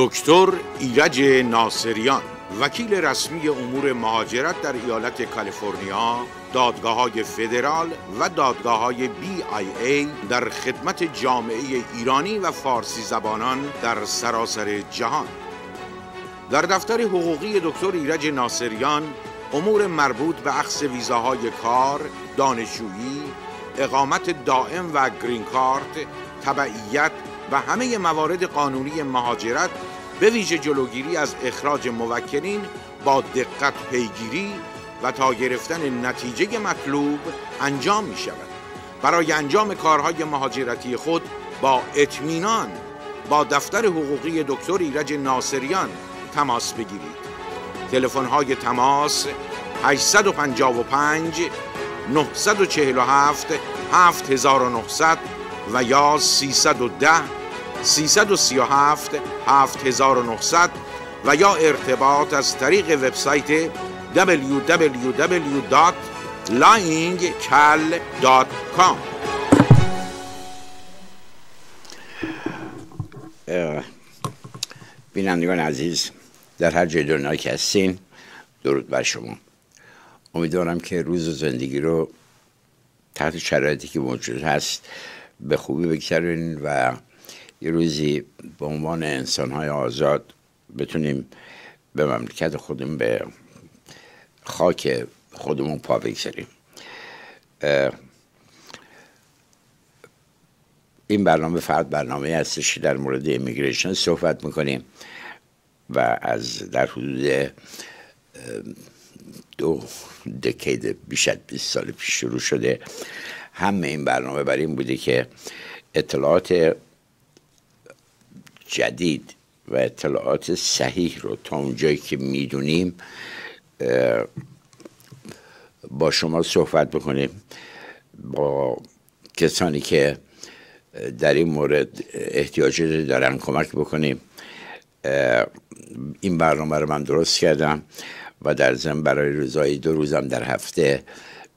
دکتر ایرج ناصریان وکیل رسمی امور مهاجرت در ایالت کالیفرنیا دادگاه های فدرال و دادگاه های بی در خدمت جامعه ایرانی و فارسی زبانان در سراسر جهان در دفتر حقوقی دکتر ایرج ناصریان امور مربوط به اخذ ویزاهای کار، دانشجویی، اقامت دائم و گرین کارت، تبعیت و همه موارد قانونی مهاجرت به ویژه جلوگیری از اخراج موکلین با دقت پیگیری و تا گرفتن نتیجه مطلوب انجام می شود برای انجام کارهای مهاجرتی خود با اطمینان با دفتر حقوقی دکتر ایرج ناصریان تماس بگیرید تلفن های تماس 855 947 7900 و یا 310 337 7900 و یا ارتباط از طریق وبسایت www.lyingcal.com بینندگان عزیز در هر جای دنیا که هستین درود بر شما امیدوارم که روز و زندگی رو تحت شرایطی که موجود هست به خوبی بگذرین و یه روزی به عنوان انسان های آزاد بتونیم به مملکت خودمون به خاک خودمون پا بگذاریم این برنامه فقط برنامه هستش در مورد امیگریشن صحبت میکنیم و از در حدود دو دکید بیش از 20 سال پیش شروع شده همه این برنامه بر این بوده که اطلاعات جدید و اطلاعات صحیح رو تا اونجایی که میدونیم با شما صحبت بکنیم با کسانی که در این مورد احتیاجی دارن کمک بکنیم این برنامه رو من درست کردم و در زم برای روزهای دو روزم در هفته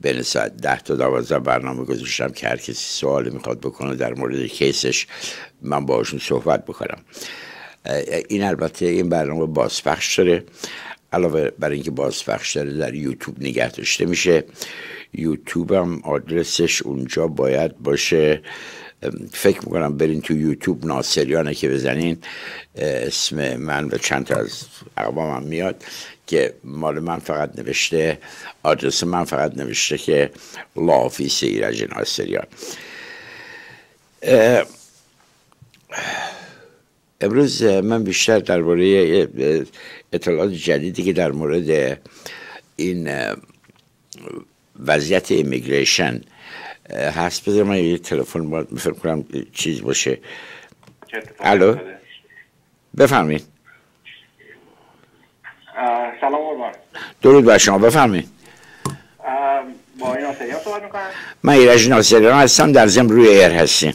بین ساعت ده تا دوازده برنامه گذاشتم که هر کسی سوالی میخواد بکنه در مورد کیسش من باشون صحبت بکنم این البته این برنامه بازپخش داره علاوه بر اینکه بازپخش داره در یوتیوب نگه داشته میشه یوتیوب هم آدرسش اونجا باید باشه فکر میکنم برین تو یوتیوب ناصریانه که بزنین اسم من و چند تا از اقوامم میاد که مال من فقط نوشته آدرس من فقط نوشته که لافیس ایرج ناصریان امروز من بیشتر درباره اطلاعات جدیدی که در مورد این وضعیت امیگریشن هست بذارم من یه تلفن فکر کنم چیز باشه الو بفرمین درود بر شما بفرمایید با این صحبت میکنم من ایرج ناصریان هستم در زم روی ایر هستیم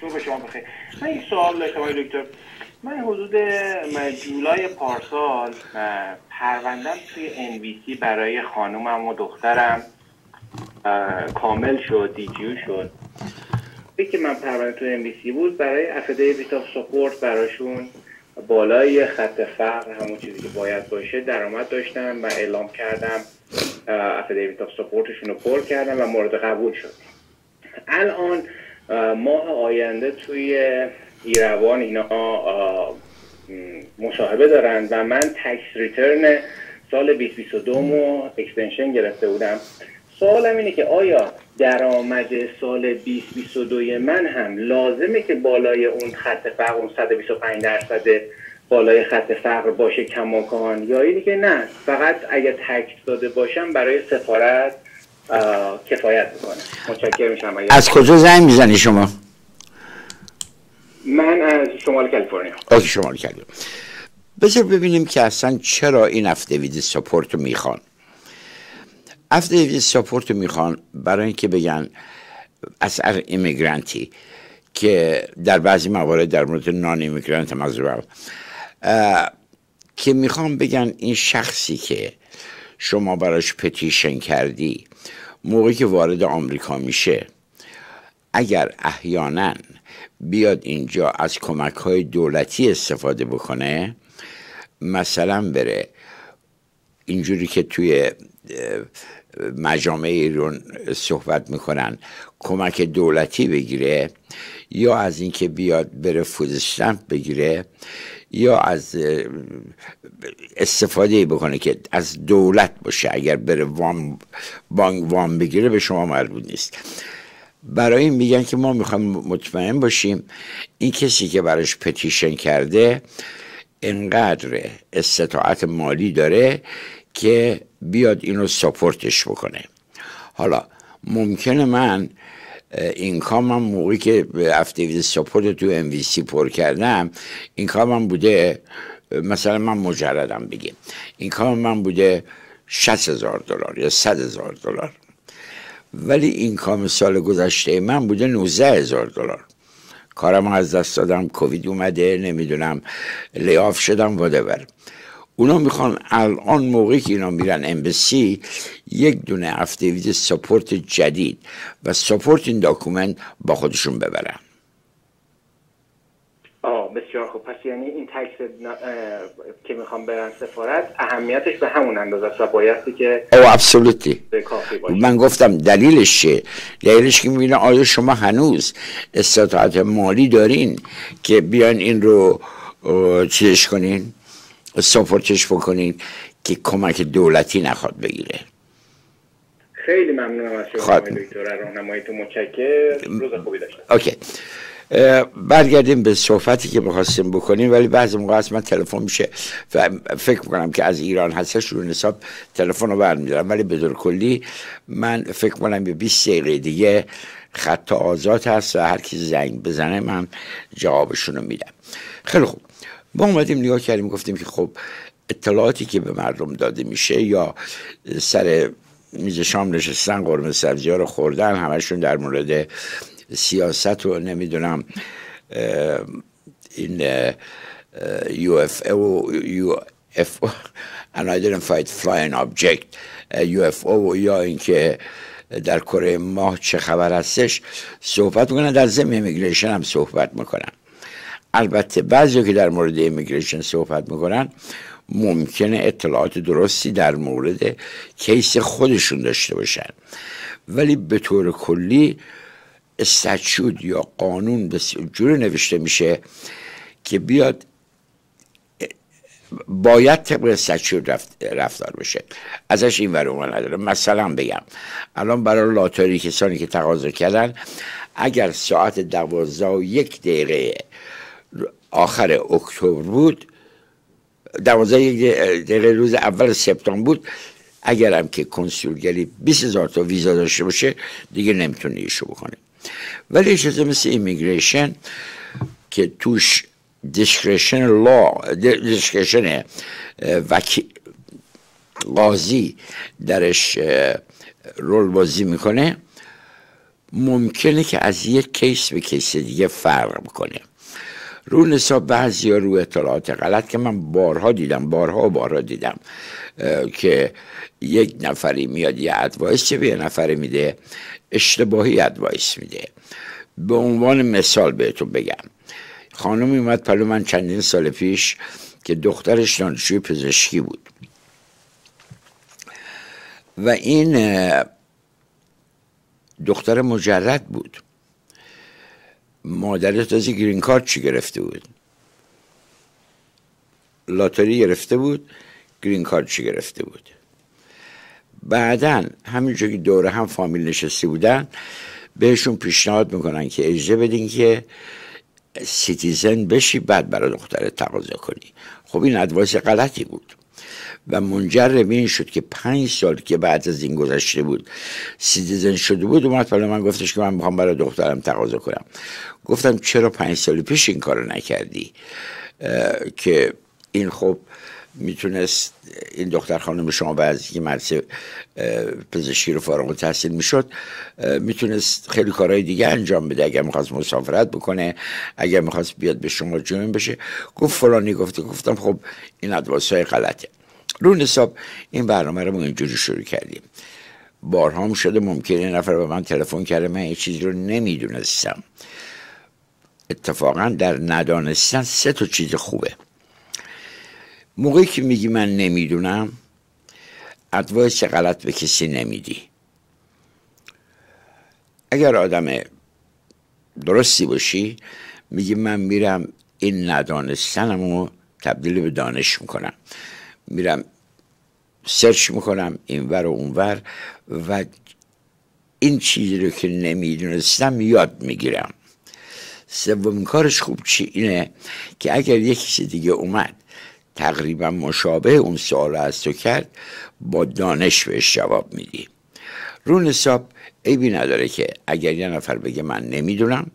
صبح شما بخیر من این سوال داشتم دکتر من حدود جولای پارسال پروندم توی انویسی برای خانومم و دخترم کامل شد دیجیو شد که من پرونده توی انویسی بود برای افده بیتا سپورت براشون بالای خط فقر همون چیزی که باید باشه درآمد داشتم و اعلام کردم افیدیویت آف سپورتشون رو پر کردم و مورد قبول شد الان ماه آینده توی ایروان اینا مصاحبه دارن و من تکس ریترن سال 2022 مو اکستنشن گرفته بودم سوالم اینه که آیا درآمد سال 2022 من هم لازمه که بالای اون خط فقر اون 125 درصد بالای خط فقر باشه کماکان یا اینی که نه فقط اگر تکت داده باشم برای سفارت کفایت میکنه متشکر از کجا زنگ میزنی شما من از شمال کالیفرنیا از شمال کالیفرنیا بذار ببینیم که اصلا چرا این افتوید سپورت رو میخوان after ساپورت رو میخوان برای اینکه بگن اثر ایمیگرانتی که در بعضی موارد در مورد نان ایمیگرانت از که میخوام بگن این شخصی که شما براش پتیشن کردی موقعی که وارد آمریکا میشه اگر احیانا بیاد اینجا از کمک های دولتی استفاده بکنه مثلا بره اینجوری که توی مجامع ایران صحبت میکنن کمک دولتی بگیره یا از اینکه بیاد بره فوزستمپ بگیره یا از استفاده بکنه که از دولت باشه اگر بره وام بانک وام بگیره به شما مربوط نیست برای این میگن که ما میخوایم مطمئن باشیم این کسی که براش پتیشن کرده انقدر استطاعت مالی داره که بیاد اینو سپورتش بکنه حالا ممکنه من اینکامم موقعی که افتیوید سپورت تو ام وی سی پر کردم اینکامم بوده مثلا من مجردم بگیم کام من بوده 60 هزار دلار یا صد هزار دلار ولی اینکام سال گذشته من بوده 19 هزار دلار کارم از دست دادم کووید اومده نمیدونم لیاف شدم برم اونا میخوان الان موقعی که اینا میرن امبسی یک دونه افتیوید سپورت جدید و سپورت این داکومنت با خودشون ببرن آه بسیار خوب پس یعنی این تکس که میخوام برن سفارت اهمیتش به همون اندازه است و بایستی که oh, او من گفتم دلیلش چه؟ دلیلش که میبینه آیا شما هنوز استطاعت مالی دارین که بیان این رو چیزش کنین سپورتش بکنید که کمک دولتی نخواد بگیره خیلی ممنونم از شما خب. دکتر راهنماییتون متشکرم روز خوبی داشتم برگردیم به صحبتی که میخواستیم بکنیم ولی بعضی موقع هست من تلفن میشه و فکر میکنم که از ایران هستش رو حساب تلفن رو برمیدارم ولی به طور کلی من فکر میکنم به 20 دقیقه دیگه خط آزاد هست و هر کی زنگ بزنه من جوابشون رو میدم خیلی خوب ما اومدیم نگاه کردیم گفتیم که خب اطلاعاتی که به مردم داده میشه یا سر میز شام نشستن قرمه سبزی ها رو خوردن همشون در مورد سیاست و نمیدونم این یو اف او یو اف او flying object یو اف او یا اینکه در کره ماه چه خبر هستش صحبت میکنن در زمین امیگریشن هم صحبت میکنن البته بعضی که در مورد امیگریشن صحبت میکنن ممکنه اطلاعات درستی در مورد کیس خودشون داشته باشن ولی به طور کلی استچود یا قانون بسیار جوری نوشته میشه که بیاد باید طبق استچود رفتار بشه ازش این ور نداره مثلا بگم الان برای لاتاری کسانی که تقاضا کردن اگر ساعت دوازده و یک دقیقه آخر اکتبر بود دوازده دقیقه روز اول سپتامبر بود اگرم که کنسولگری 20 هزار تا ویزا داشته باشه دیگه نمیتونه ایشو بکنه ولی چیز مثل ایمیگریشن که توش دیسکریشن لا دیسکریشن وکی قاضی درش رول بازی میکنه ممکنه که از یک کیس به کیس دیگه فرق بکنه. رو نصاب بعضی رو اطلاعات غلط که من بارها دیدم بارها بارها دیدم که یک نفری میاد یه ادوایس چه به یه نفری میده اشتباهی ادوایس میده به عنوان مثال بهتون بگم خانم اومد پلو من چندین سال پیش که دخترش دانشجوی پزشکی بود و این دختر مجرد بود مادرت تازه گرین کارت چی گرفته بود لاتری گرفته بود گرین کارت چی گرفته بود بعدا همینجور که دوره هم فامیل نشستی بودن بهشون پیشنهاد میکنن که اجزه بدین که سیتیزن بشی بعد برای دختره تقاضا کنی خب این ادوایس غلطی بود و منجر به این شد که پنج سال که بعد از این گذشته بود سیتیزن شده بود اومد برای من گفتش که من میخوام برای دخترم تقاضا کنم گفتم چرا پنج سال پیش این کارو نکردی که این خب میتونست این دختر خانم شما و از این مدرسه پزشکی رو فارغ تحصیل میشد میتونست خیلی کارهای دیگه انجام بده اگر میخواست مسافرت بکنه اگر میخواست بیاد به شما جمعه بشه گفت فلانی گفته گفتم خب این ادواس های غلطه رو حساب این برنامه رو اینجوری شروع کردیم بارها هم شده ممکنه نفر به من تلفن کرده من یه چیزی رو نمیدونستم اتفاقا در ندانستن سه تا چیز خوبه موقعی که میگی من نمیدونم ادواس غلط به کسی نمیدی اگر آدم درستی باشی میگی من میرم این ندانستنم رو تبدیل به دانش میکنم میرم سرچ میکنم اینور و اونور و این چیزی رو که نمیدونستم یاد میگیرم سومین کارش خوب چی اینه که اگر یکی کسی دیگه اومد تقریبا مشابه اون سوال از تو کرد با دانش بهش جواب میدی رون حساب عیبی نداره که اگر یه نفر بگه من نمیدونم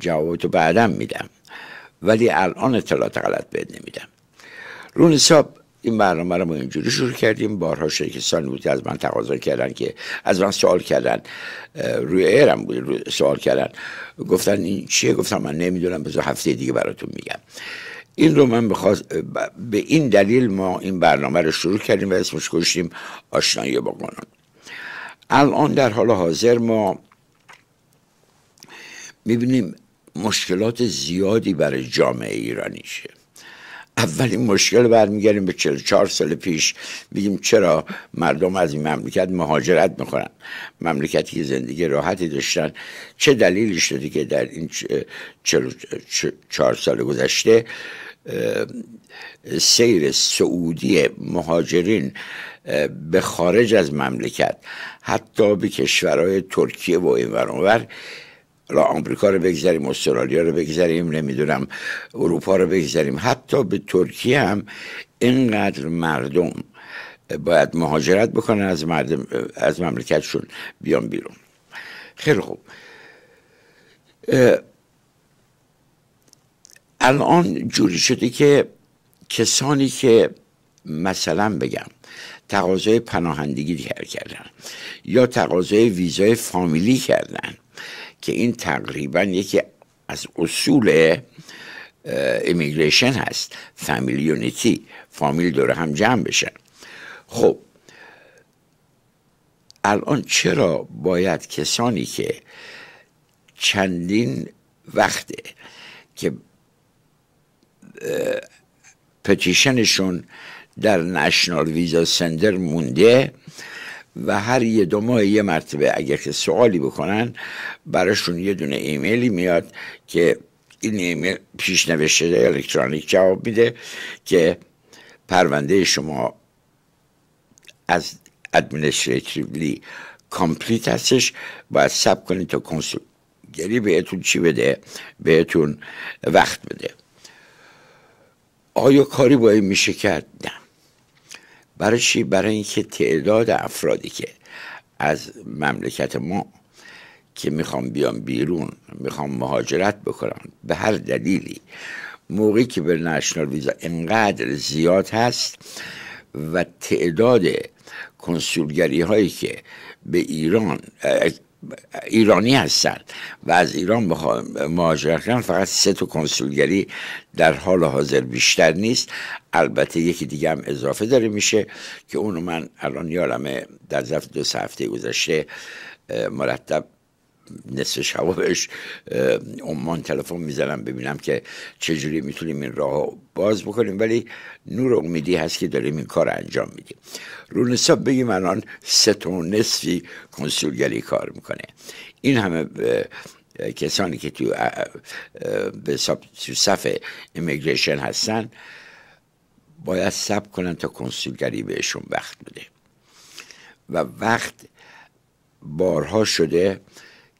جوابتو بعدم میدم ولی الان اطلاعات غلط بهت نمیدم رون حساب این برنامه رو ما اینجوری شروع کردیم بارها شرکستانی بود که از من تقاضا کردن که از من سوال کردن روی ایرم بود سوال کردن گفتن این چیه گفتم من نمیدونم بذار هفته دیگه براتون میگم این رو من به این دلیل ما این برنامه رو شروع کردیم و اسمش گذاشتیم آشنایی با قانون الان در حال حاضر ما میبینیم مشکلات زیادی برای جامعه ایرانی ایرانیشه اولین مشکل برمیگردیم به 44 سال پیش میگیم چرا مردم از این مملکت مهاجرت میکنن مملکتی که زندگی راحتی داشتن چه دلیلی شده که در این 44 سال گذشته سیر سعودی مهاجرین به خارج از مملکت حتی به کشورهای ترکیه و این ورانور را آمریکا رو بگذاریم استرالیا رو بگذاریم نمیدونم اروپا رو بگذاریم حتی به ترکیه هم اینقدر مردم باید مهاجرت بکنن از, مردم، از مملکتشون بیان بیرون خیلی خوب الان جوری شده که کسانی که مثلا بگم تقاضای پناهندگی کردن یا تقاضای ویزای فامیلی کردن که این تقریبا یکی از اصول امیگریشن هست فامیلیونیتی فامیل دوره هم جمع بشن خب الان چرا باید کسانی که چندین وقته که پتیشنشون در نشنال ویزا سندر مونده و هر یه دو ماه یه مرتبه اگر که سوالی بکنن براشون یه دونه ایمیلی میاد که این ایمیل پیش نوشته الکترونیک جواب میده که پرونده شما از ادمنستریتیولی کامپلیت هستش باید سب کنید تا گری بهتون چی بده بهتون وقت بده آیا کاری با این میشه کرد نه برای چی برای اینکه تعداد افرادی که از مملکت ما که میخوام بیام بیرون میخوام مهاجرت بکنم به هر دلیلی موقعی که به نشنال ویزا انقدر زیاد هست و تعداد کنسولگری هایی که به ایران ایرانی هستن و از ایران مهاجرت کردن فقط سه تا کنسولگری در حال حاضر بیشتر نیست البته یکی دیگه هم اضافه داره میشه که اونو من الان یارمه در ظرف دو سه هفته گذشته مرتب نصف شبابش عمان تلفن میزنم ببینم که چجوری میتونیم این راه باز بکنیم ولی نور امیدی هست که داریم این کار انجام میدیم رونساب بگیم الان سه تا نصفی کنسولگری کار میکنه این همه کسانی که تو به صف امیگریشن هستن باید سب کنن تا کنسولگری بهشون وقت بده و وقت بارها شده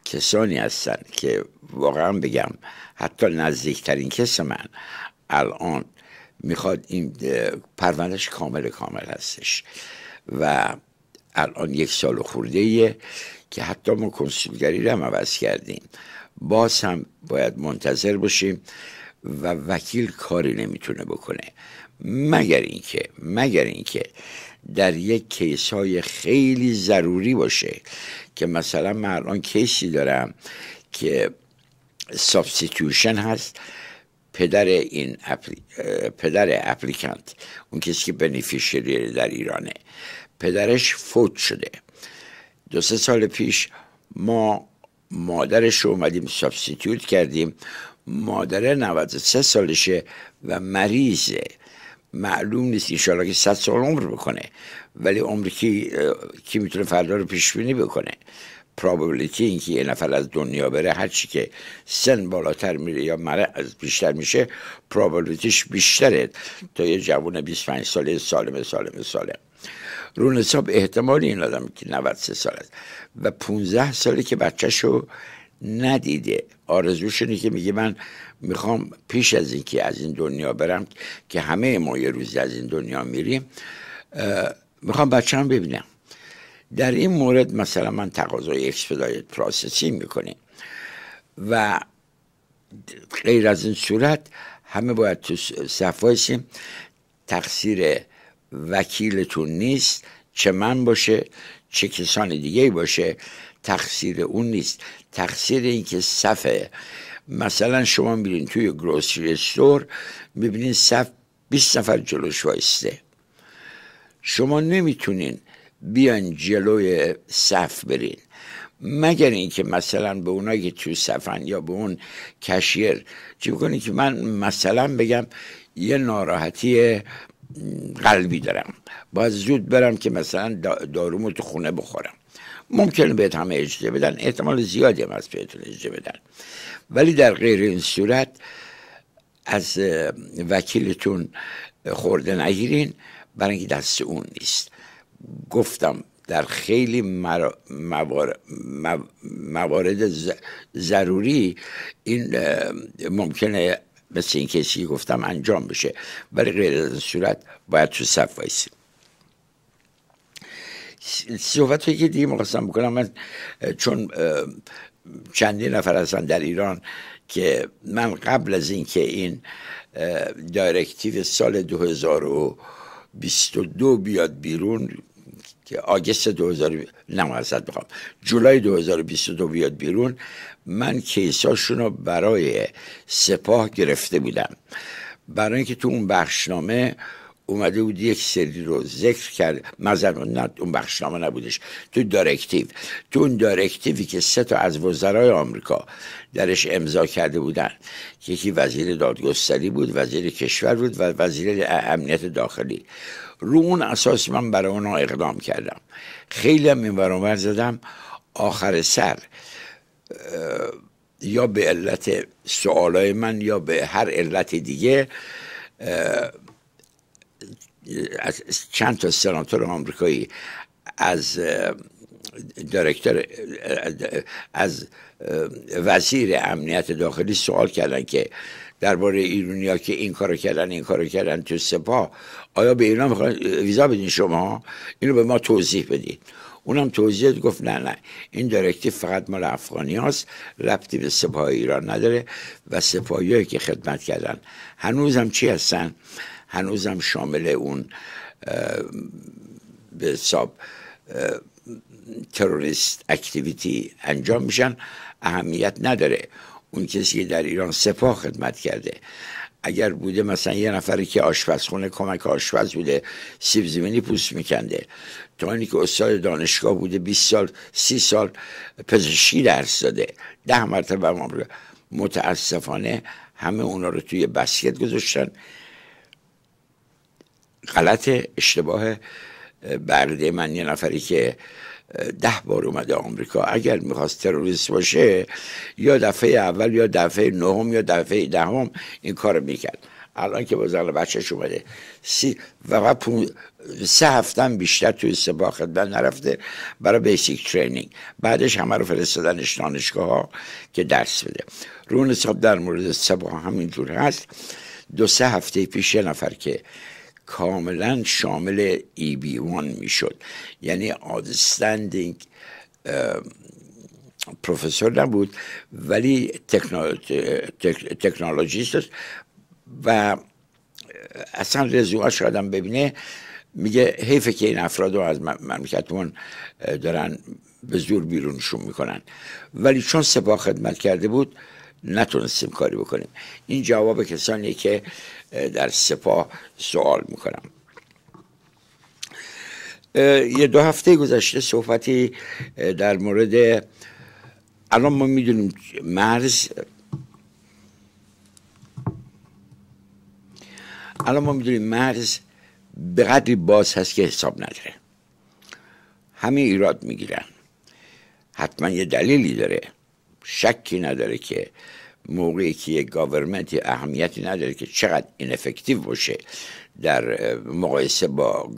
کسانی هستن که واقعا بگم حتی نزدیکترین کس من الان میخواد این پروندهش کامل کامل هستش و الان یک سال خورده ایه که حتی ما کنسولگری رو هم عوض کردیم باز هم باید منتظر باشیم و وکیل کاری نمیتونه بکنه مگر اینکه مگر اینکه در یک کیس های خیلی ضروری باشه که مثلا من الان کیسی دارم که سابستیتوشن هست پدر این پدر اپلیکانت اون کسی که بنیفیشری در ایرانه پدرش فوت شده دو سه سال پیش ما مادرش رو اومدیم سابستیتوت کردیم مادر 93 سالشه و مریضه معلوم نیست انشالله که صد سال عمر بکنه ولی عمر کی کی میتونه فردا رو پیش بینی بکنه پرابابلیتی اینکه یه نفر از دنیا بره هرچی که سن بالاتر میره یا از بیشتر میشه پرابابلیتیش بیشتره تا یه جوون 25 ساله سالم سالم سالم رون حساب احتمالی این آدم که 93 سال است و 15 ساله که بچهشو ندیده آرزوش اینه که میگه من میخوام پیش از اینکه از این دنیا برم که همه ما یه روزی از این دنیا میریم میخوام بچه‌ام ببینم در این مورد مثلا من تقاضای اکسپدایت پراسسی میکنیم و غیر از این صورت همه باید تو صفایشیم تقصیر وکیلتون نیست چه من باشه چه کسان دیگه باشه تقصیر اون نیست تقصیر اینکه صفه مثلا شما میرین توی گروسری استور میبینین صف 20 نفر جلوش وایسته شما نمیتونین بیان جلوی صف برین مگر اینکه مثلا به اونایی که تو صفن یا به اون کشیر چی بکنید که من مثلا بگم یه ناراحتی قلبی دارم باید زود برم که مثلا دارومو تو خونه بخورم ممکنه بهت همه اجازه بدن احتمال زیادی هم از بهتون اجازه بدن ولی در غیر این صورت از وکیلتون خورده نگیرین برای اینکه دست اون نیست گفتم در خیلی موارد, ضروری این ممکنه مثل این کسی گفتم انجام بشه ولی غیر از صورت باید تو صف صحبت که دیگه میخواستم بکنم من چون چندین نفر هستن در ایران که من قبل از اینکه این, این دایرکتیو سال 2022 بیاد بیرون که آگست 2000 نمازد بخوام جولای 2022 بیاد بیرون من کیساشون رو برای سپاه گرفته بودم برای اینکه تو اون بخشنامه اومده بود یک سری رو ذکر کرد مزن اون بخشنامه نبودش تو دارکتیو تو اون دارکتیوی که سه تا از وزرای آمریکا درش امضا کرده بودن یکی وزیر دادگستری بود وزیر کشور بود و وزیر امنیت داخلی رو اون اساس من برای اونا اقدام کردم خیلی هم این زدم آخر سر یا به علت سوالای من یا به هر علت دیگه از چند تا سناتور آمریکایی از دایرکتور از وزیر امنیت داخلی سوال کردن که درباره ایرونیا که این کارو کردن این کارو کردن تو سپاه آیا به ایران میخوان ویزا بدین شما اینو به ما توضیح بدین اونم توضیح گفت نه نه این دایرکتیو فقط مال افغانی هاست ربطی به سپاه ایران نداره و سپاهیایی که خدمت کردن هنوز هم چی هستن هنوزم شامل اون به حساب تروریست اکتیویتی انجام میشن اهمیت نداره اون کسی که در ایران سپاه خدمت کرده اگر بوده مثلا یه نفری که آشپزخونه کمک آشپز بوده سیب زمینی پوست میکنده تا اینی که استاد دانشگاه بوده 20 سال سی سال پزشکی درس داده ده مرتبه متاسفانه همه اونا رو توی بسکت گذاشتن غلط اشتباه برده من یه نفری که ده بار اومده آمریکا اگر میخواست تروریست باشه یا دفعه اول یا دفعه نهم یا دفعه دهم این کار میکرد الان که با زن بچهش اومده سی و پون... سه هفتم بیشتر توی سپاه خدمت نرفته برای بیسیک ترینینگ بعدش همه رو فرستادنش دانشگاه ها که درس بده رون حساب در مورد سپاه همینجور هست دو سه هفته پیش یه نفر که کاملا شامل ای بی وان میشد یعنی آدستندینگ پروفسور نبود ولی تکنولوژیست و اصلا را آدم ببینه میگه حیفه که این افراد رو از مملکتمون دارن به زور بیرونشون میکنن ولی چون سپاه خدمت کرده بود نتونستیم کاری بکنیم این جواب کسانی که در سپاه سوال میکنم یه دو هفته گذشته صحبتی در مورد الان ما میدونیم مرز الان ما میدونیم مرز به قدری باز هست که حساب نداره همه ایراد میگیرن حتما یه دلیلی داره شکی نداره که موقعی که یک گاورمنت اهمیتی نداره که چقدر اینفکتیو باشه در مقایسه با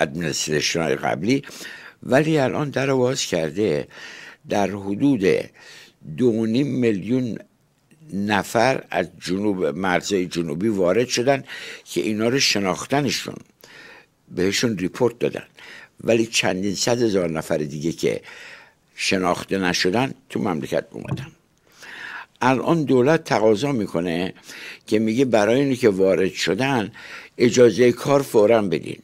ادمنستریشن قبلی ولی الان در باز کرده در حدود دو میلیون نفر از جنوب مرزهای جنوبی وارد شدن که اینا رو شناختنشون بهشون ریپورت دادن ولی چندین صد هزار نفر دیگه که شناخته نشدن تو مملکت اومدن الان دولت تقاضا میکنه که میگه برای اینو که وارد شدن اجازه کار فورا بدین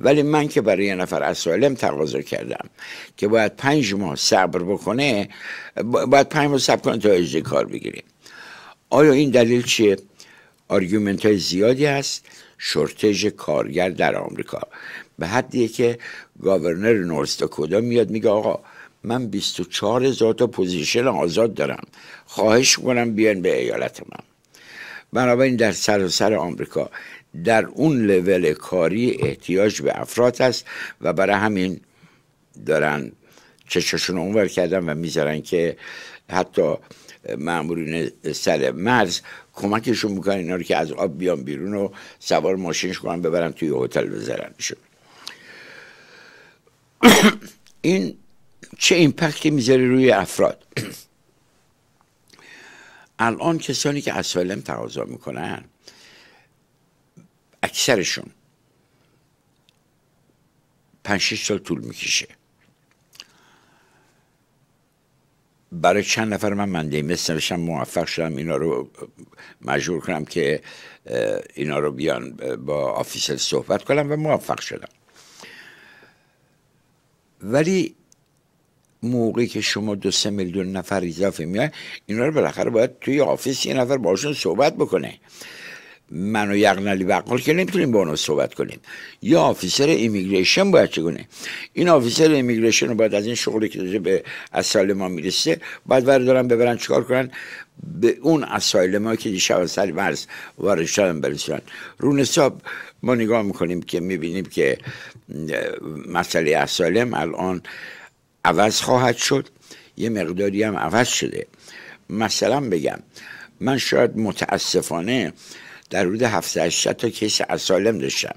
ولی من که برای یه نفر اسالم تقاضا کردم که باید پنج ماه صبر بکنه باید پنج ماه صبر کنه تا اجازه کار بگیریم آیا این دلیل چیه آرگومنت های زیادی هست شورتج کارگر در آمریکا به حدیه که گاورنر نورستا کدا میاد میگه آقا من 24 هزار تا پوزیشن آزاد دارم خواهش کنم بیان به ایالت من بنابراین در سر و سر آمریکا در اون لول کاری احتیاج به افراد است و برای همین دارن چشون اونور کردن و میذارن که حتی معمولین سر مرز کمکشون میکنن اینا که از آب بیان بیرون و سوار ماشینش کنن ببرن توی هتل بذارنشون این چه ایمپکتی میذاره روی افراد الان کسانی که اسالم تقاضا میکنن اکثرشون پنج شش سال طول میکشه برای چند نفر من منده مثل نوشتم موفق شدم اینا رو مجبور کنم که اینا رو بیان با آفیسر صحبت کنم و موفق شدم ولی موقعی که شما دو سه میلیون نفر اضافه میای اینا رو بالاخره باید توی آفیس یه نفر باشون صحبت بکنه من و یقنالی بقال که نمیتونیم با اونو صحبت کنیم یا آفیسر ایمیگریشن باید چگونه این آفیسر ایمیگریشن رو باید از این شغلی که به اسایل ما میرسه باید وردارن ببرن چکار کنن به اون اسایل ما که دیشب سر مرز وارد رو حساب ما نگاه میکنیم که میبینیم که مسئله اسایلم الان عوض خواهد شد یه مقداری هم عوض شده مثلا بگم من شاید متاسفانه در حدود 7 تا کیس اسالم داشتم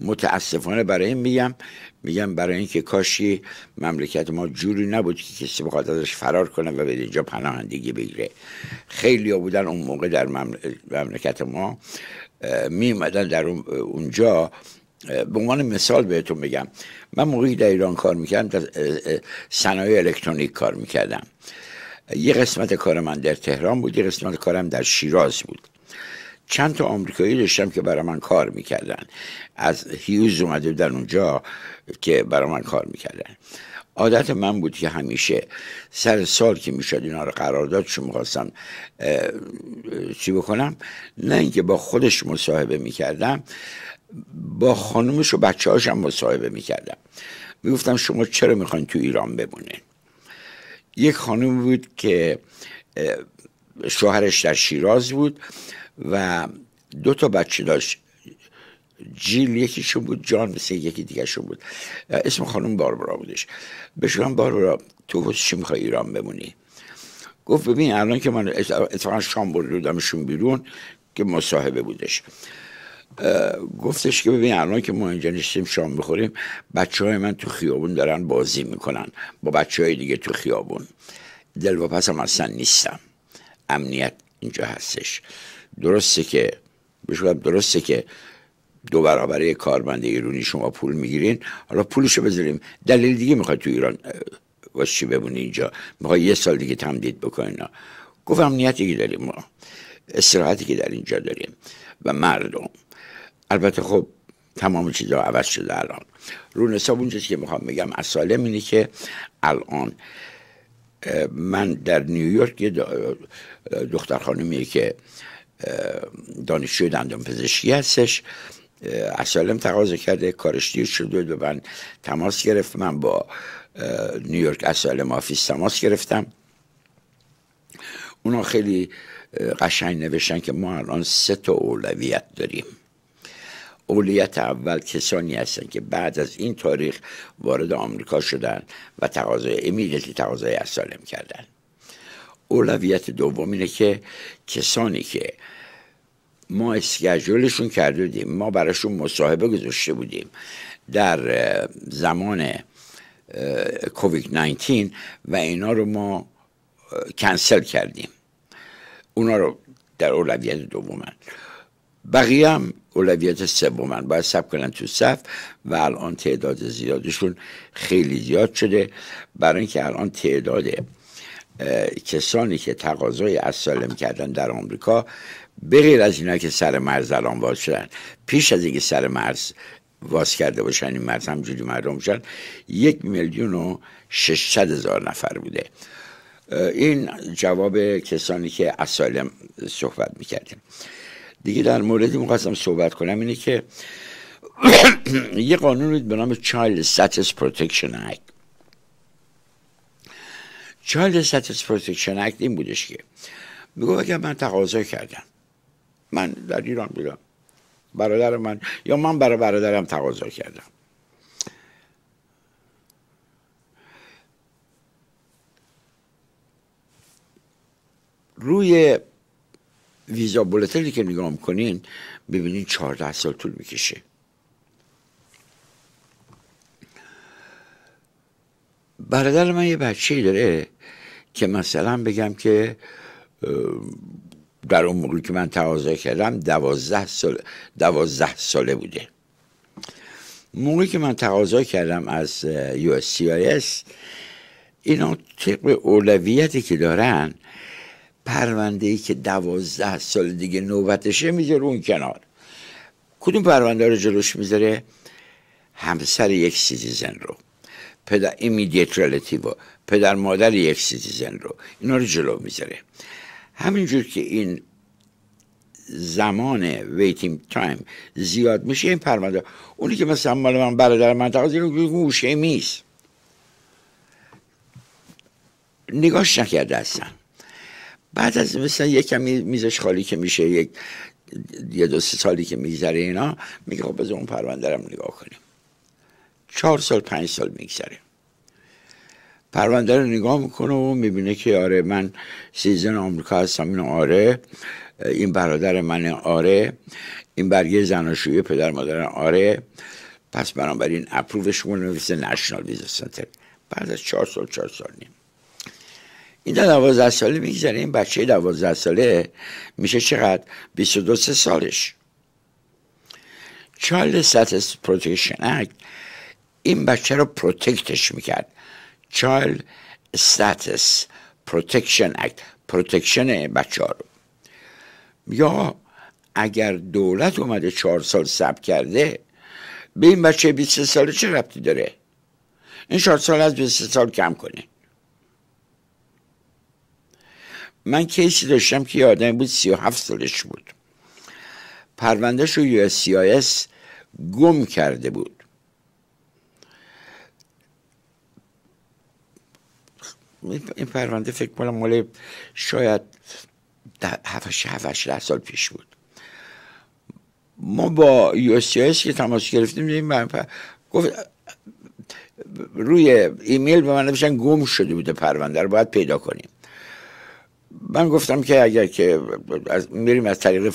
متاسفانه برای این میگم میگم برای اینکه کاشی مملکت ما جوری نبود که کسی بخواد ازش فرار کنه و به اینجا پناهندگی بگیره خیلی ها بودن اون موقع در مملکت ما میمدن در اونجا به عنوان مثال بهتون بگم من موقعی در ایران کار میکردم در صنایع الکترونیک کار میکردم یه قسمت کار من در تهران بود یه قسمت کارم در شیراز بود چند تا آمریکایی داشتم که برای من کار میکردن از هیوز اومده بودن اونجا که برای من کار میکردن عادت من بود که همیشه سر سال که میشد اینا رو چون میخواستم چی بکنم نه اینکه با خودش مصاحبه میکردم با خانومش و بچه هاشم مصاحبه میکردم میگفتم شما چرا میخواین تو ایران بمونین یک خانم بود که شوهرش در شیراز بود و دو تا بچه داشت جیل یکیشون بود جان مثل یکی دیگرشون بود اسم خانوم باربرا بودش بهشون باربرا تو چی میخوای ایران بمونی گفت ببین الان که من اتفاقا شام بردمشون بیرون که مصاحبه بودش گفتش که ببین الان که ما اینجا نشستیم شام بخوریم بچه های من تو خیابون دارن بازی میکنن با بچه های دیگه تو خیابون دل هم اصلا نیستم امنیت اینجا هستش درسته که بشونم درسته که دو برابره کارمند ایرانی شما پول میگیرین حالا پولشو بذاریم دلیل دیگه میخوای تو ایران واسه چی بمونی اینجا میخوای یه سال دیگه تمدید بکنین. گفت امنیتی که داریم ما استراحتی که در اینجا داریم و مردم البته خب تمام چیزها عوض شده الان رو حساب اون که میخوام بگم از سالم اینه که الان من در نیویورک یه دختر خانمیه که دانشجوی دندان پزشکی هستش از سالم تقاضا کرده کارش دیر شده و من تماس گرفت من با نیویورک از سالم آفیس تماس گرفتم اونا خیلی قشنگ نوشتن که ما الان سه تا اولویت داریم اولیت اول کسانی هستند که بعد از این تاریخ وارد آمریکا شدند و تقاضای امیدتی تقاضای اسالم کردن. اولویت دوم اینه که کسانی که ما اسکجولشون کرده بودیم ما براشون مصاحبه گذاشته بودیم در زمان کووید 19 و اینا رو ما کنسل کردیم اونا رو در اولویت دومن بقیه هم اولویت سومن باید سب کنن تو صف و الان تعداد زیادشون خیلی زیاد شده برای اینکه الان تعداد کسانی که تقاضای اسالم کردن در آمریکا بغیر از اینا که سر مرز الان باز شدن پیش از اینکه سر مرز واز کرده باشن این مرز همجوری مردم شدن یک میلیون و ششصد هزار نفر بوده این جواب کسانی که اسالم صحبت میکردیم دیگه در موردی میخواستم صحبت کنم اینه که یه قانون به نام Child Status Protection Act Child Status Protection Act این بودش که میگو اگر من تقاضا کردم من در ایران بودم برادر من یا من برای برادرم تقاضا کردم روی ویزا بولتلی که نگاه کنین ببینین 14 سال طول میکشه برادر من یه بچه داره که مثلا بگم که در اون موقعی که من تقاضا کردم دوازده, سال دوازده ساله بوده موقعی که من تقاضا کردم از یو اینا طبق اولویتی که دارن پرونده ای که دوازده سال دیگه نوبتشه میذاره اون کنار کدوم پرونده رو جلوش میذاره همسر یک سیتیزن رو پدر ایمیدیت رلتیو پدر مادر یک سیتیزن رو اینا رو جلو میذاره همینجور که این زمان ویتیم تایم زیاد میشه این پرونده اونی که مثلا مال من برادر من تقاضی رو گوشه میز نگاش نکرده هستن بعد از مثلا یکم میزش خالی که میشه یک یه دو سه سالی که میگذره اینا میگه خب بذار اون پرونده نگاه کنیم چهار سال پنج سال میگذره پرونده رو نگاه میکنه و میبینه که آره من سیزن آمریکا هستم این آره این برادر من آره این برگه زناشویی پدر مادر آره پس بنابراین اپرووش رو نویسه نشنال ویزا سنتر بعد از چهار سال چهار سال نیم این در دوازده ساله میگذره این بچه دوازده ساله میشه چقدر بیست و سه سالش چالد ستس پروتکشن اکت این بچه رو پروتکتش میکرد چال ستس پروتکشن اکت پروتکشن بچه رو یا اگر دولت اومده چهار سال سب کرده به این بچه بیست ساله چه ربطی داره این چهار سال از بیست سال کم کنه من کیسی داشتم که آدمی بود سی و هفت سالش بود پروندهش رو یو گم کرده بود این پرونده فکر کنم مال شاید هفتش سال پیش بود ما با یو که تماس گرفتیم گفت روی ایمیل به من نوشتن گم شده بوده پرونده رو باید پیدا کنیم من گفتم که اگر که از میریم از طریق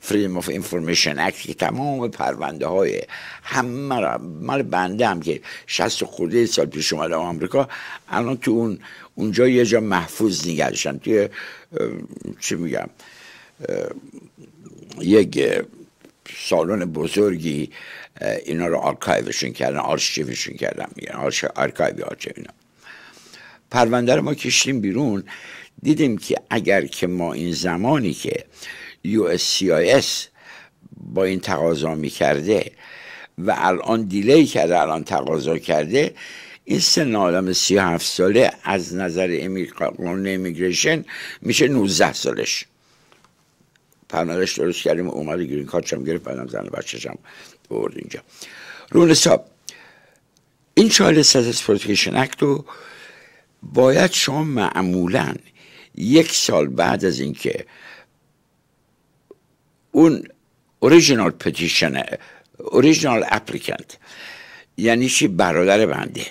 فریم آف اینفورمیشن اکت که تمام پرونده های همه را مال بنده هم که 60 خورده سال پیش مال آمریکا الان تو اون اونجا یه جا محفوظ نگه توی چی میگم یک سالن بزرگی اینا رو آرکایوشون کردن آرشیوشون کردن میگن آرشیو آرکایو اینا پرونده رو ما کشیم بیرون دیدیم که اگر که ما این زمانی که USCIS با این تقاضا می کرده و الان دیلی کرده الان تقاضا کرده این سن آدم سی هفت ساله از نظر قانون امیگریشن میشه 19 سالش پرنامهش درست کردیم اومد گرین کارچم گرفت بعدم زن بچهشم برد اینجا رون حساب این چاله ساتسفورتیشن پروتکشن اکتو باید شما معمولا یک سال بعد از اینکه اون اوریجینال پتیشن اوریجینال اپلیکنت یعنی چی برادر بنده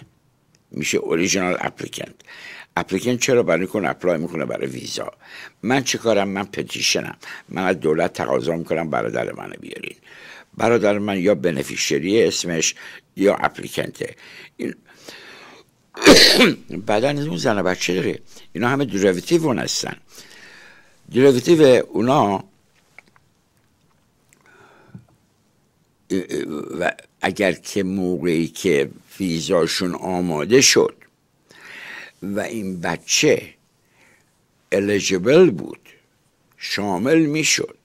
میشه اوریجینال اپلیکنت اپلیکنت چرا برای کن اپلای میکنه برای ویزا من چه کارم من پتیشنم من از دولت تقاضا میکنم برادر منو بیارین برادر من یا بنفیشری اسمش یا اپلیکنته بدن اون زن و بچه داره اینا همه دریویتیو اون هستن دریوتیو اونا و اگر که موقعی که فیزاشون آماده شد و این بچه الیجبل بود شامل میشد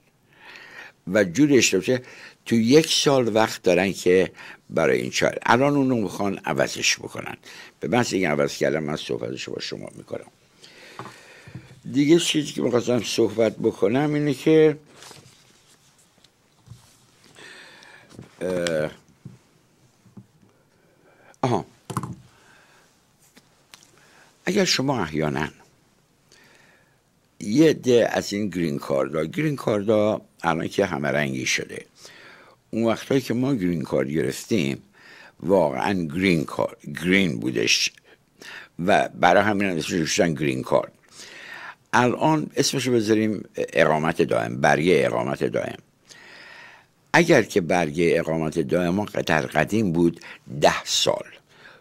و جورش داشته تو یک سال وقت دارن که برای این چهار الان اونو میخوان عوضش بکنن به بحث این عوض کردم من صحبتش با شما میکنم دیگه چیزی که میخواستم صحبت بکنم اینه که آها اگر شما احیانا یه ده از این گرین کاردا گرین کاردا الان که همه رنگی شده اون وقتهایی که ما گرین کارد گرفتیم واقعا گرین کار گرین بودش و برای همین هم اسمش گرین کار الان اسمش بذاریم اقامت دائم برگه اقامت دائم اگر که برگه اقامت دائم در قدیم بود ده سال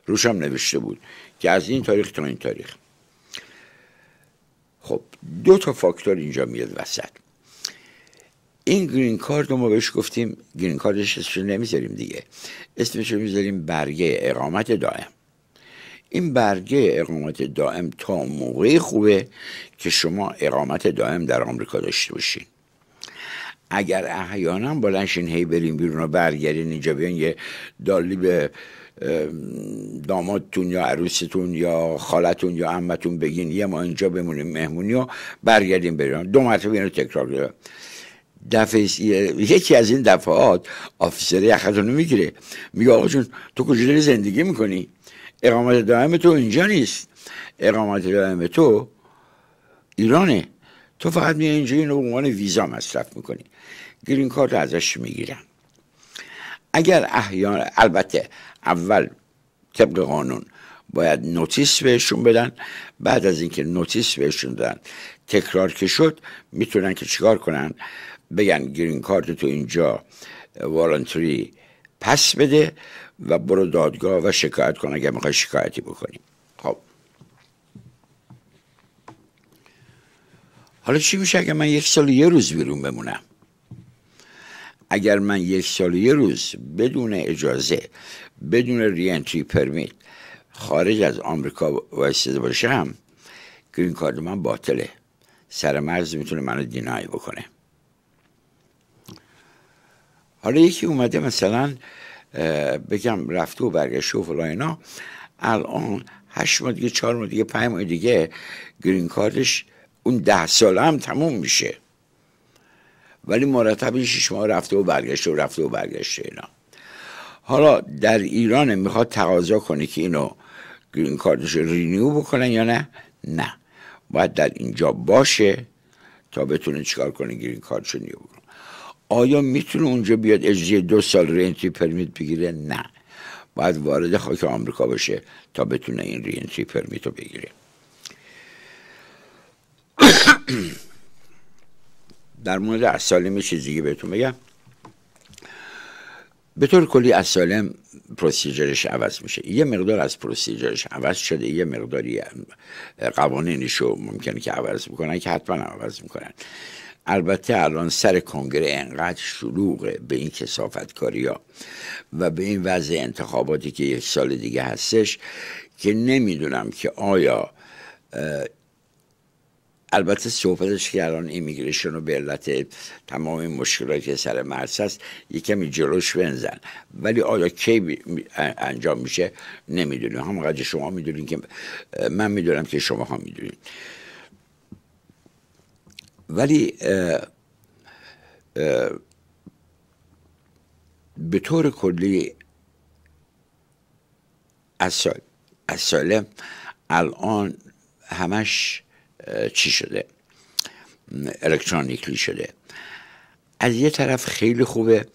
روشم نوشته بود که از این تاریخ تا این تاریخ خب دو تا فاکتور اینجا میاد وسط این گرین کارت رو ما بهش گفتیم گرین کارتش اسمش نمیذاریم دیگه اسمش رو میذاریم برگه اقامت دائم این برگه اقامت دائم تا موقعی خوبه که شما اقامت دائم در آمریکا داشته باشین اگر احیانا بلنشین هی بریم بیرون و برگردین اینجا بیان یه دالی به دامادتون یا عروستون یا خالتون یا عمتون بگین یه ما اینجا بمونیم مهمونی و برگردیم بریم دو مرتبه اینو تکرار دفعه یکی از این دفعات آفیسر یختونو میگیره میگه آقا تو کجا زندگی میکنی اقامت دائم تو اینجا نیست اقامت دائم تو ایرانه تو فقط میای اینجا اینو عنوان ویزا مصرف میکنی گرین کارت ازش میگیرن اگر احیان البته اول طبق قانون باید نوتیس بهشون بدن بعد از اینکه نوتیس بهشون دادن تکرار که شد میتونن که چیکار کنن بگن گرین کارت تو اینجا والنتری پس بده و برو دادگاه و شکایت کن اگر میخوای شکایتی بکنیم خب حالا چی میشه اگر من یک سال یه روز بیرون بمونم اگر من یک سال یه روز بدون اجازه بدون رینتری پرمیت خارج از آمریکا وایستاده باشم گرین کارت من باطله سر مرز میتونه منو دینای بکنه حالا یکی اومده مثلا بگم رفته و برگشت و فلان اینا الان هشت ماه دیگه چهار ماه دیگه پنج ماه دیگه گرین کاردش اون ده ساله هم تموم میشه ولی مرتب شیش ماه رفته و برگشته و رفته و برگشته اینا حالا در ایران میخواد تقاضا کنه که اینو گرین کاردش رینیو بکنن یا نه نه باید در اینجا باشه تا بتونه چیکار کنه گرین کاردش رینیو بکنه آیا میتونه اونجا بیاد اجزی دو سال رینتی پرمیت بگیره نه باید وارد خاک آمریکا بشه تا بتونه این رینتی پرمیت رو بگیره در مورد اسالم چیزی بهتون بگم به طور کلی اسالم پروسیجرش عوض میشه یه مقدار از پروسیجرش عوض شده یه مقداری قوانینش رو ممکنه که عوض میکنن که حتما عوض میکنن البته الان سر کنگره انقدر شلوغه به این کسافتکاری ها و به این وضع انتخاباتی که یک سال دیگه هستش که نمیدونم که آیا البته صحبتش که الان ایمیگریشن رو به علت تمام این مشکلاتی که سر مرس هست یکمی جلوش بنزن ولی آیا کی انجام میشه نمیدونیم همونقدر شما میدونین که من میدونم که شما ها میدونین ولی به طور کلی از سالم الان همش چی شده الکترونیکلی شده از یه طرف خیلی خوبه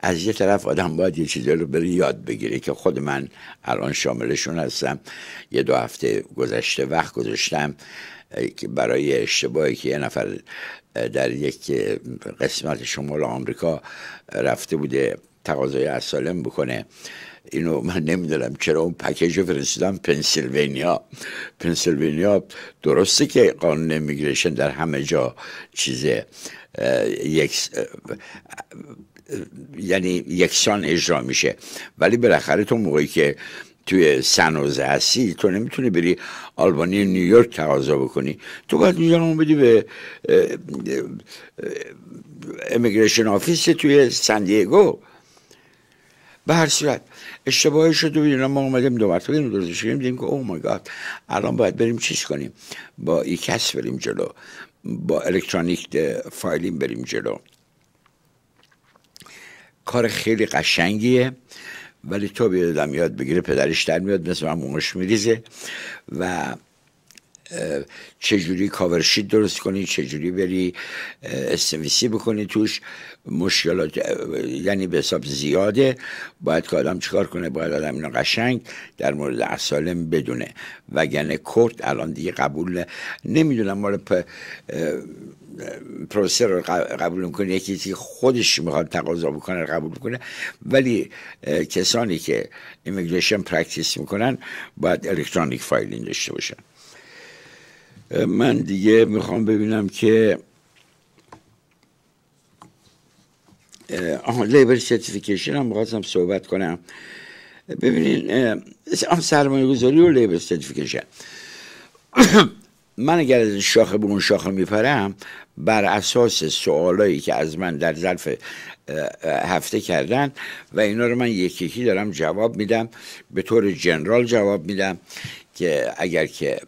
از یه طرف آدم باید یه چیزی رو بری یاد بگیره که خود من الان شاملشون هستم یه دو هفته گذشته وقت گذاشتم برای اشتباهی که یه نفر در یک قسمت شمال آمریکا رفته بوده تقاضای اسالم بکنه اینو من نمیدونم چرا اون پکیج رو فرستادم پنسیلوینیا پنسیلوینیا درسته که قانون امیگریشن در همه جا چیزه یک یعنی یکسان اجرا میشه ولی بالاخره تو موقعی که توی سنوزه هستی تو نمیتونی بری آلبانی نیویورک تقاضا بکنی تو باید اون بدی به امیگریشن آفیس توی سندیگو به هر صورت اشتباهی شد و ما اومدیم دو مرتبه اینو درست شدیم دیدیم که اوه مای گاد الان باید بریم چیز کنیم با ایکس بریم جلو با الکترونیک فایلین بریم جلو کار خیلی قشنگیه ولی تو بیادم یاد بگیره پدرش در میاد مثل من موش میریزه و چجوری کاورشیت درست کنی چجوری بری اسمویسی بکنی توش مشکلات یعنی به حساب زیاده باید که آدم چیکار کنه باید آدم اینو قشنگ در مورد اسالم بدونه وگرنه کرد الان دیگه قبول نمیدونم مال پروسه رو قبول میکنه یکی که خودش میخواد تقاضا بکنه قبول کنه ولی کسانی که ایمیگریشن پرکتیس میکنن باید الکترونیک فایلین داشته باشن من دیگه میخوام ببینم که آه لیبر سرتیفیکیشن هم میخواستم صحبت کنم ببینین هم سرمایه گذاری و لیبر سرتیفیکیشن من اگر از شاخه به اون شاخه میپرم بر اساس سوالایی که از من در ظرف هفته کردن و اینا رو من یکی یکی دارم جواب میدم به طور جنرال جواب میدم که اگر که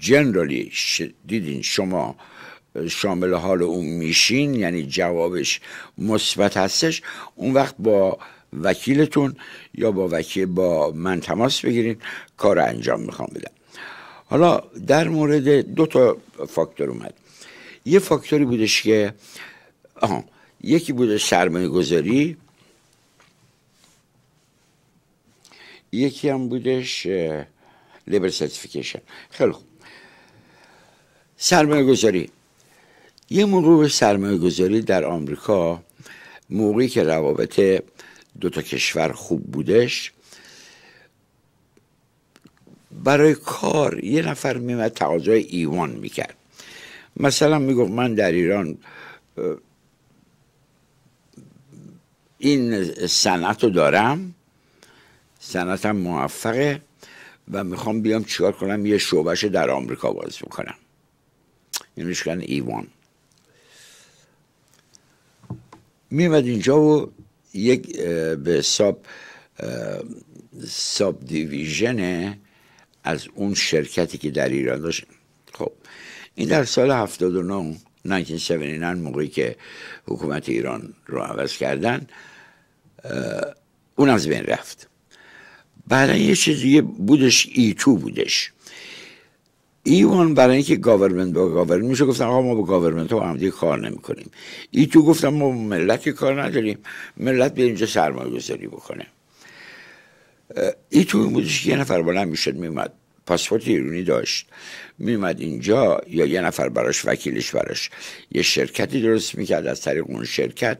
جنرالی دیدین شما شامل حال اون میشین یعنی جوابش مثبت هستش اون وقت با وکیلتون یا با وکیل با من تماس بگیرین کار انجام میخوام بدم حالا در مورد دو تا فاکتور اومد یه فاکتوری بودش که یکی بودش سرمایه گذاری یکی هم بودش لیبر خیلی خوب سرمایه گذاری یه مرور سرمایه گذاری در آمریکا موقعی که روابط دو تا کشور خوب بودش برای کار یه نفر میمد تقاضای ایوان میکرد مثلا میگفت من در ایران این صنعت رو دارم صنعتم موفقه و میخوام بیام چیکار کنم یه شعبهش در آمریکا باز بکنم این کردن ایوان میمد اینجا و یک به ساب ساب دیویژن از اون شرکتی که در ایران داشت خب این در سال 79 1979 موقعی که حکومت ایران رو عوض کردن اون از بین رفت بعدا یه چیزی بودش ای e تو بودش ایوان e برای اینکه گاورمنت با گاورمنت میشه گفتن آقا ما با گاورمنت ها کار نمیکنیم ای e تو گفتن ما ملت کار نداریم ملت به اینجا سرمایه گذاری بکنه ای تو بودش که یه نفر بالا میشد میمد پاسپورت ایرونی داشت میمد اینجا یا یه نفر براش وکیلش براش یه شرکتی درست میکرد از طریق اون شرکت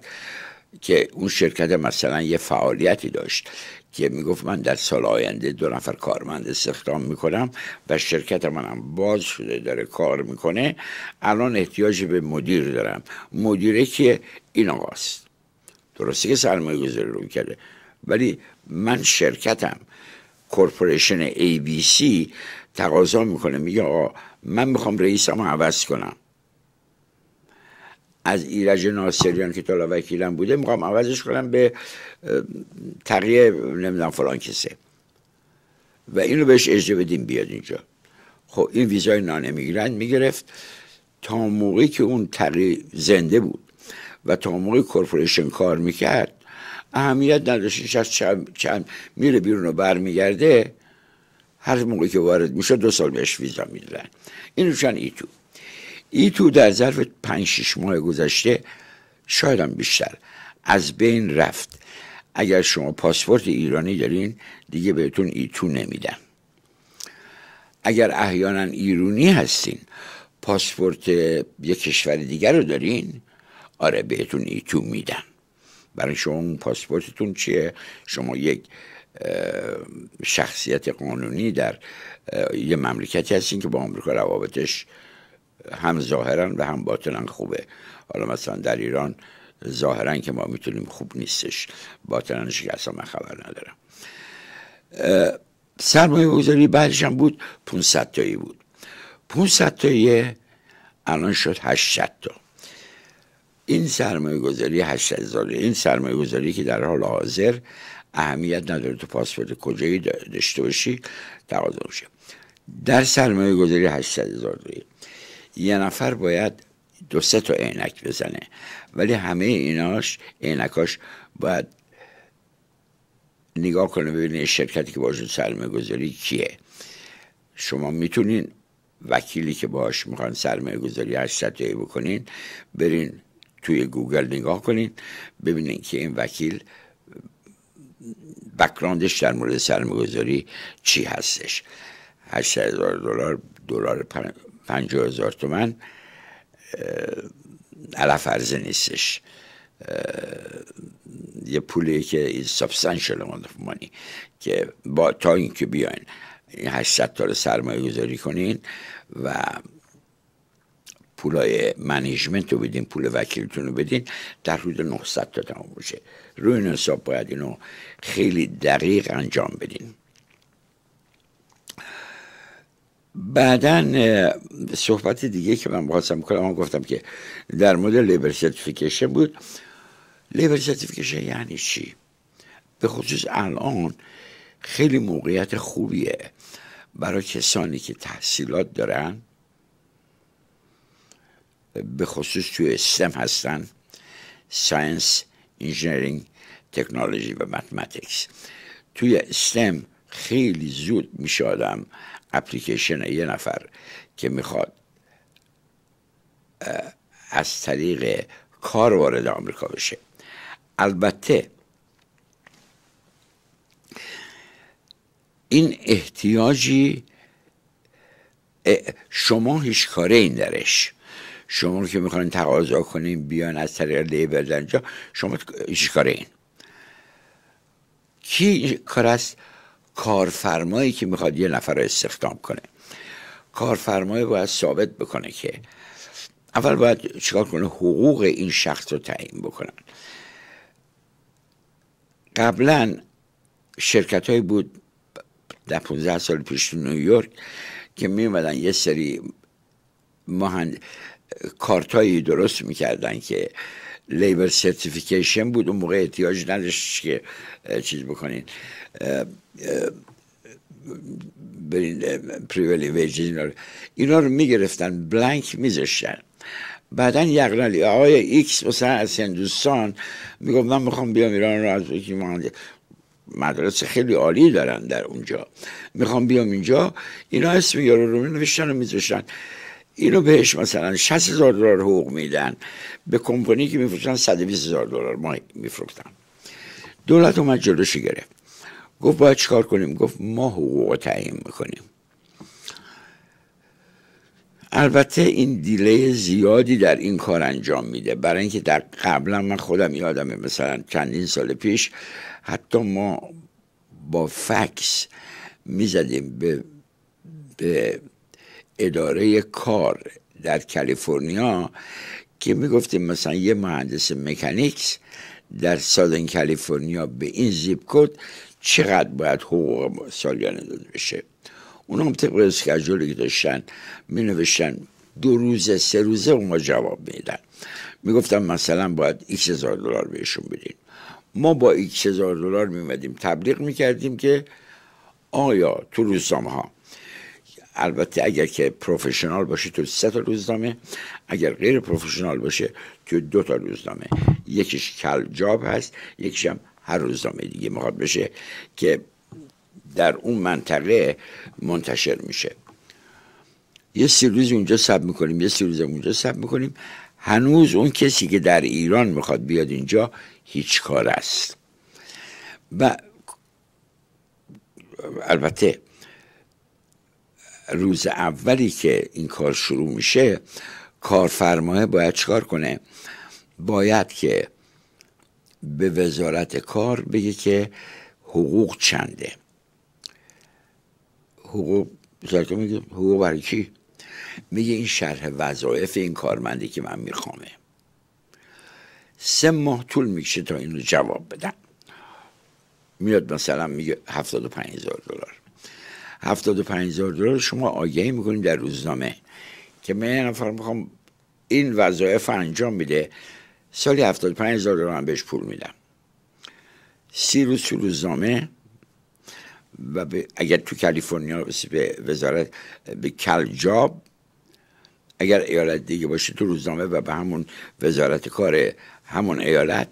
که اون شرکت مثلا یه فعالیتی داشت که میگفت من در سال آینده دو نفر کارمند استخدام میکنم و شرکت منم باز شده داره کار میکنه الان احتیاج به مدیر دارم مدیره که این آقاست درسته که سرمایه گذاری رو کرده ولی من شرکتم کورپوریشن ABC تقاضا میکنه میگه آقا من میخوام رئیسم عوض کنم از ایرج ناصریان که طلا وکیلم بوده میخوام عوضش کنم به تقیه نمیدونم فلان کسه و اینو بهش اجازه بدیم بیاد اینجا خب این ویزای نان میگیرند میگرفت تا موقعی که اون تقی زنده بود و تا موقعی کورپوریشن کار میکرد اهمیت نداشت از چند, میره بیرون و برمیگرده هر موقعی که وارد میشه دو سال بهش ویزا میدن اینو چند ایتو ای تو در ظرف پنج شش ماه گذشته شاید هم بیشتر از بین رفت اگر شما پاسپورت ایرانی دارین دیگه بهتون ایتو نمیدن اگر احیانا ایرونی هستین پاسپورت یک کشور دیگر رو دارین آره بهتون ایتو میدن برای شما اون پاسپورتتون چیه شما یک شخصیت قانونی در یه مملکتی هستین که با آمریکا روابطش هم ظاهرا و هم باطنا خوبه حالا مثلا در ایران ظاهرا که ما میتونیم خوب نیستش باطنش که اصلا من خبر ندارم سرمایه گذاری بعدش هم بود 500 تایی بود 500 تایی الان شد 800 تا این سرمایه گذاری 800 هزار این سرمایه گذاری که در حال حاضر اهمیت نداره تو پاسپورت کجایی داشته باشی تقاضا میشه در سرمایه گذاری 800 هزار یه نفر باید دو سه تا عینک بزنه ولی همه ایناش عینکاش باید نگاه کنه ببینه شرکتی که باشون سرمایه گذاری کیه شما میتونین وکیلی که باهاش میخوان سرمایه گذاری 800 بکنین برین توی گوگل نگاه کنین ببینین که این وکیل بکراندش در مورد سرمایه گذاری چی هستش هشت هزار دلار دلار پنجاه هزار تومن علف عرضه نیستش یه پولی که سابستانشال مانی که با تا اینکه بیاین این 800 تا سرمایه گذاری کنین و پولای منیجمنت رو بدین پول وکیلتون رو بدین در حدود 900 تا تمام بشه روی این حساب باید اینو خیلی دقیق انجام بدین بعدا صحبت دیگه که من بخواستم کنم من گفتم که در مورد لیبر سرتیفیکیشن بود لیبر سرتیفیکیشن یعنی چی به خصوص الان خیلی موقعیت خوبیه برای کسانی که تحصیلات دارن به خصوص توی استم هستن ساینس انجینیرینگ تکنولوژی و ماتماتیکس توی استم خیلی زود میشه آدم اپلیکیشن یه نفر که میخواد از طریق کار وارد آمریکا بشه البته این احتیاجی شما هیچ کاره این درش شما که میخواین تقاضا کنین بیان از طریق لیبر در شما هیچ کاره این کی کار است کارفرمایی که میخواد یه نفر رو استخدام کنه کارفرمای باید ثابت بکنه که اول باید چیکار کنه حقوق این شخص رو تعیین بکنن قبلا شرکت های بود در 15 سال پیش تو نیویورک که میومدن یه سری مهند کارتایی درست میکردن که لیبر سرتیفیکیشن بود اون موقع احتیاج نداشت که چیز بکنین پریویلیویجی اینا رو میگرفتن بلنک میذاشتن بعدا یقنالی آقای ایکس مثلا از هندوستان میگفت من میخوام بیام ایران رو از مدرسه خیلی عالی دارن در اونجا میخوام بیام اینجا اینا اسم یارو رو نوشتن و میذاشتن اینو بهش مثلا 60 هزار دلار حقوق میدن به کمپانی که میفروشن 120 هزار دلار ما میفروختن دولت اومد جلوشی گرفت گفت باید کار کنیم گفت ما حقوق تعیین میکنیم البته این دیلی زیادی در این کار انجام میده برای اینکه در قبلا من خودم یادمه مثلا چندین سال پیش حتی ما با فکس میزدیم به, به اداره کار در کالیفرنیا که میگفتیم مثلا یه مهندس مکانیکس در سادن کالیفرنیا به این زیپ کد چقدر باید حقوق سالیانه داده بشه اونا هم طبق اسکجولی که داشتن می دو روزه سه روزه اونها جواب میدن میگفتم مثلا باید ایکس هزار دلار بهشون بدین ما با ایکس هزار دلار میمدیم تبلیغ میکردیم که آیا تو روزنامه ها البته اگر که پروفشنال باشه تو سه تا روزنامه اگر غیر پروفشنال باشه تو دو تا روزنامه یکیش کل جاب هست یکیش هم هر روزنامه دیگه میخواد بشه که در اون منطقه منتشر میشه یه سی روز اونجا سب میکنیم یه سی روز اونجا سب میکنیم هنوز اون کسی که در ایران میخواد بیاد اینجا هیچ کار است و البته روز اولی که این کار شروع میشه کارفرماه باید چکار کنه باید که به وزارت کار بگه که حقوق چنده حقوق میگه حقوق برای کی میگه این شرح وظایف این کارمندی که من میخوامه سه ماه طول میشه تا اینو جواب بدن میاد مثلا میگه هفتاد و پنج هزار دلار هفتاد و پنج هزار دلار شما آگهی میکنید در روزنامه که من یه نفر میخوام این وظایف انجام میده سالی 75 هزار دلار بهش پول میدم سی روز تو روزنامه و اگر تو کالیفرنیا به وزارت به جاب اگر ایالت دیگه باشی تو روزنامه و به همون وزارت کار همون ایالت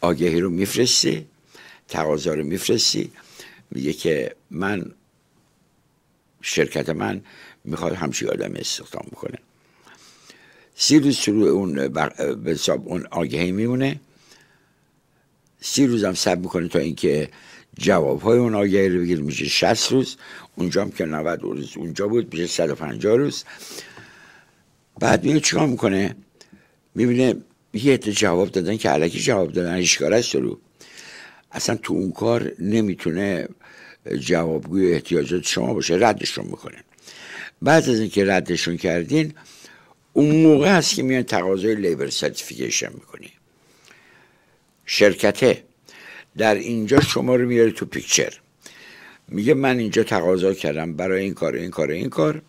آگهی رو میفرستی تقاضا رو میفرستی میگه که من شرکت من میخواد همچی آدم استخدام بکنه سی روز شروع اون به بساب اون آگهی میمونه سی روز هم سب میکنه تا اینکه جواب های اون آگهی رو بگیر میشه 60 روز اونجا هم که 90 روز اونجا بود میشه 150 روز بعد میاد چیکار میکنه میبینه یه عده جواب دادن که علکی جواب دادن اشکار است رو اصلا تو اون کار نمیتونه جوابگوی احتیاجات شما باشه ردشون میکنه بعد از اینکه ردشون کردین اون موقع هست که میان تقاضای لیبر سرتیفیکیشن میکنی شرکته در اینجا شما رو میاره تو پیکچر میگه من اینجا تقاضا کردم برای این کار این کار این کار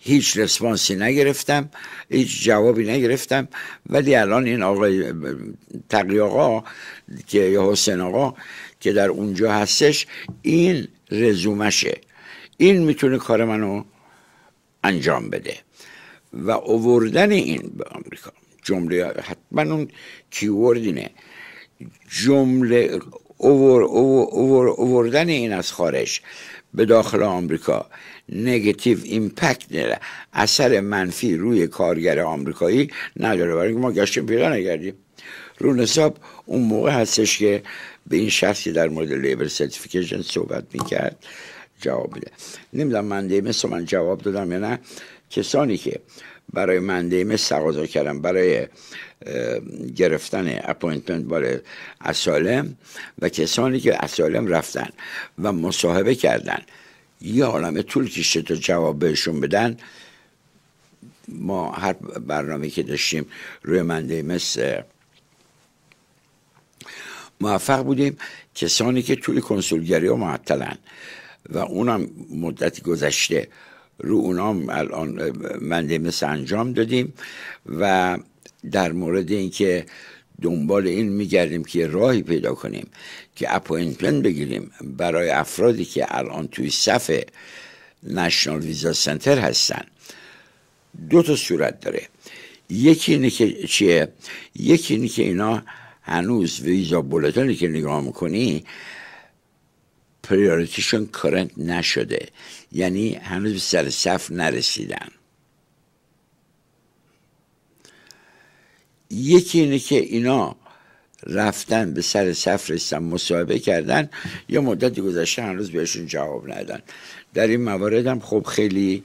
هیچ رسپانسی نگرفتم هیچ جوابی نگرفتم ولی الان این آقای تقی آقا که یا حسین آقا که در اونجا هستش این رزومشه این میتونه کار منو انجام بده و اووردن این به آمریکا جمله حتما اون کیورد اینه جمله اوور اوور اووردن این از خارج به داخل آمریکا نگتیو ایمپکت نره اثر منفی روی کارگر آمریکایی نداره برای ما گشتیم پیدا نگردیم رو نصاب اون موقع هستش که به این شخصی در مورد لیبر سرتیفیکیشن صحبت میکرد جواب میده نمیدونم منده رو من جواب دادم یا نه کسانی که برای منده مثل تقاضا کردم برای گرفتن اپوینتمنت برای اسالم و کسانی که اسالم رفتن و مصاحبه کردن یه عالم طول کشته تا جواب بهشون بدن ما هر برنامه که داشتیم روی منده ما موفق بودیم کسانی که توی کنسولگری ها معطلن و اونم مدتی گذشته رو اونام الان منده مثل انجام دادیم و در مورد اینکه دنبال این میگردیم که راهی پیدا کنیم که اپوینتمنت بگیریم برای افرادی که الان توی صف نشنال ویزا سنتر هستن دو تا صورت داره یکی اینه که چیه یکی اینه که اینا هنوز ویزا بولتانی که نگاه میکنی پریاریتیشون کرنت نشده یعنی هنوز به سر صف نرسیدن یکی اینه که اینا رفتن به سر صف رسیدن مصاحبه کردن یا مدتی گذشته هنوز بهشون جواب ندن در این موارد هم خب خیلی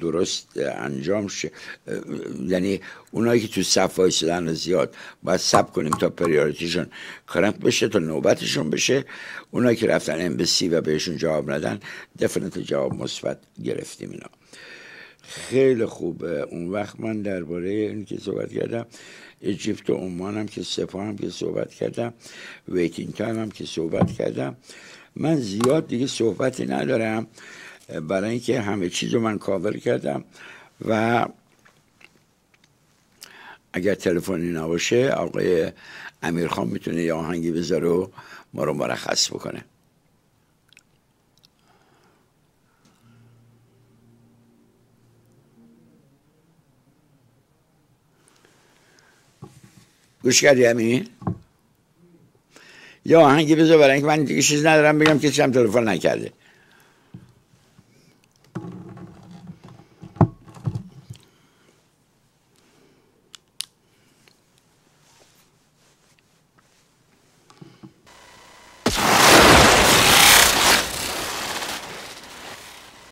درست انجام شه یعنی اونایی که تو صف وایسیدن زیاد باید سب کنیم تا پریارتیشون کرنت بشه تا نوبتشون بشه اونایی که رفتن امبسی و بهشون جواب ندن دفنت جواب مثبت گرفتیم اینا خیلی خوبه اون وقت من درباره این که صحبت کردم اجیپت و هم که هم که صحبت کردم تایم هم که صحبت کردم من زیاد دیگه صحبتی ندارم برای اینکه همه چیز رو من کاور کردم و اگر تلفنی نباشه آقای امیرخان میتونه یه آهنگی بذاره و ما رو مرخص بکنه گوش کردی امین یا آهنگی بذار برای اینکه من دیگه چیز ندارم بگم که هم تلفن نکرده